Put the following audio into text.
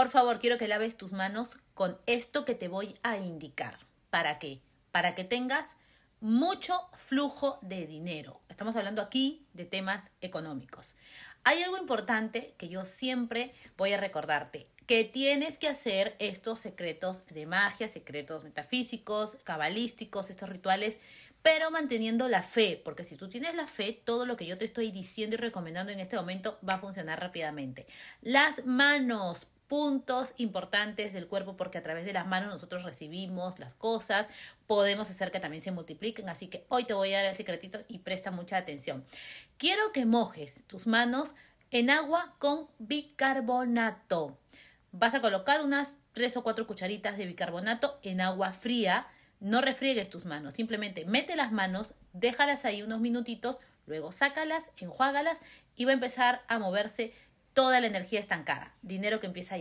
Por favor, quiero que laves tus manos con esto que te voy a indicar. ¿Para qué? Para que tengas mucho flujo de dinero. Estamos hablando aquí de temas económicos. Hay algo importante que yo siempre voy a recordarte, que tienes que hacer estos secretos de magia, secretos metafísicos, cabalísticos, estos rituales, pero manteniendo la fe, porque si tú tienes la fe, todo lo que yo te estoy diciendo y recomendando en este momento va a funcionar rápidamente. Las manos, puntos importantes del cuerpo porque a través de las manos nosotros recibimos las cosas, podemos hacer que también se multipliquen, así que hoy te voy a dar el secretito y presta mucha atención. Quiero que mojes tus manos en agua con bicarbonato. Vas a colocar unas tres o cuatro cucharitas de bicarbonato en agua fría. No refriegues tus manos, simplemente mete las manos, déjalas ahí unos minutitos, luego sácalas, enjuágalas y va a empezar a moverse toda la energía estancada, dinero que empieza a